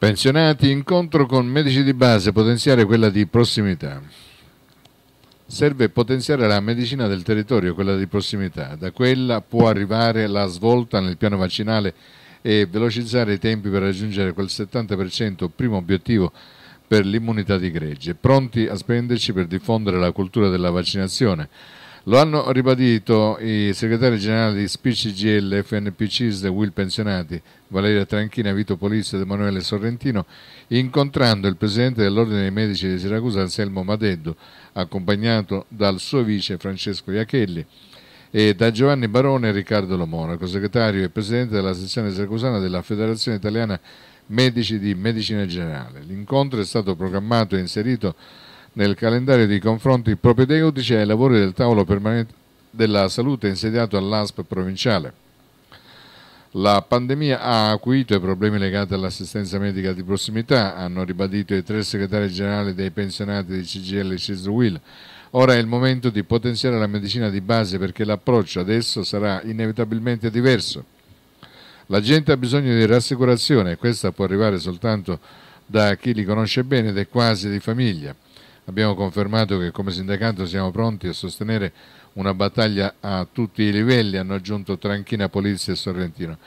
Pensionati, incontro con medici di base, potenziare quella di prossimità. Serve potenziare la medicina del territorio, quella di prossimità. Da quella può arrivare la svolta nel piano vaccinale e velocizzare i tempi per raggiungere quel 70% primo obiettivo per l'immunità di gregge. Pronti a spenderci per diffondere la cultura della vaccinazione lo hanno ribadito i segretari generali di SPICGL, FNPCISL, Will Pensionati, Valeria Tranchina, Vito Polizio ed Emanuele Sorrentino, incontrando il presidente dell'Ordine dei Medici di Siracusa, Anselmo Madeddo, accompagnato dal suo vice Francesco Iachelli e da Giovanni Barone e Riccardo Lomonaco, segretario e presidente della sezione siracusana della Federazione Italiana Medici di Medicina Generale. L'incontro è stato programmato e inserito nel calendario di confronti propedeutici ai lavori del tavolo permanente della salute insediato all'ASP provinciale. La pandemia ha acuito i problemi legati all'assistenza medica di prossimità, hanno ribadito i tre segretari generali dei pensionati di CGL e CISRUIL. Ora è il momento di potenziare la medicina di base perché l'approccio adesso sarà inevitabilmente diverso. La gente ha bisogno di rassicurazione e questa può arrivare soltanto da chi li conosce bene ed è quasi di famiglia abbiamo confermato che come sindacato siamo pronti a sostenere una battaglia a tutti i livelli, hanno aggiunto Tranchina, Polizia e Sorrentino.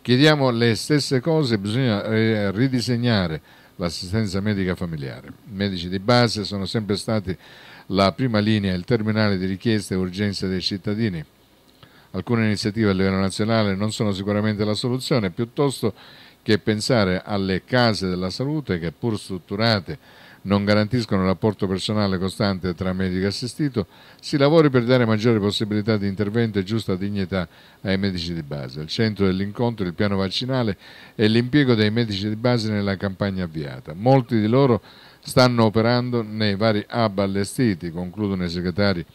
Chiediamo le stesse cose, bisogna eh, ridisegnare l'assistenza medica familiare. I medici di base sono sempre stati la prima linea, il terminale di richieste e urgenze dei cittadini. Alcune iniziative a livello nazionale non sono sicuramente la soluzione, piuttosto che pensare alle case della salute che pur strutturate non garantiscono il rapporto personale costante tra medico e assistito, si lavori per dare maggiori possibilità di intervento e giusta dignità ai medici di base. Al centro dell'incontro il piano vaccinale e l'impiego dei medici di base nella campagna avviata. Molti di loro stanno operando nei vari hub allestiti, concludono i segretari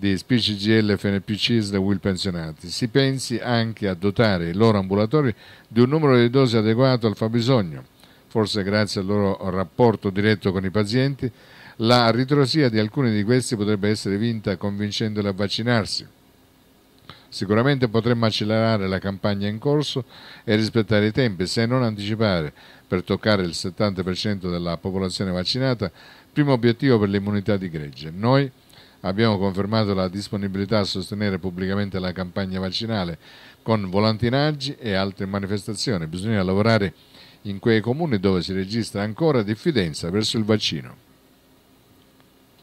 di SPCGL, FNPC e SLA Will Pensionati. Si pensi anche a dotare i loro ambulatori di un numero di dosi adeguato al fabbisogno. Forse grazie al loro rapporto diretto con i pazienti, la ritrosia di alcuni di questi potrebbe essere vinta convincendoli a vaccinarsi. Sicuramente potremmo accelerare la campagna in corso e rispettare i tempi, se non anticipare, per toccare il 70% della popolazione vaccinata, primo obiettivo per l'immunità di gregge. Noi abbiamo confermato la disponibilità a sostenere pubblicamente la campagna vaccinale con volantinaggi e altre manifestazioni. Bisogna lavorare in quei comuni dove si registra ancora diffidenza verso il vaccino.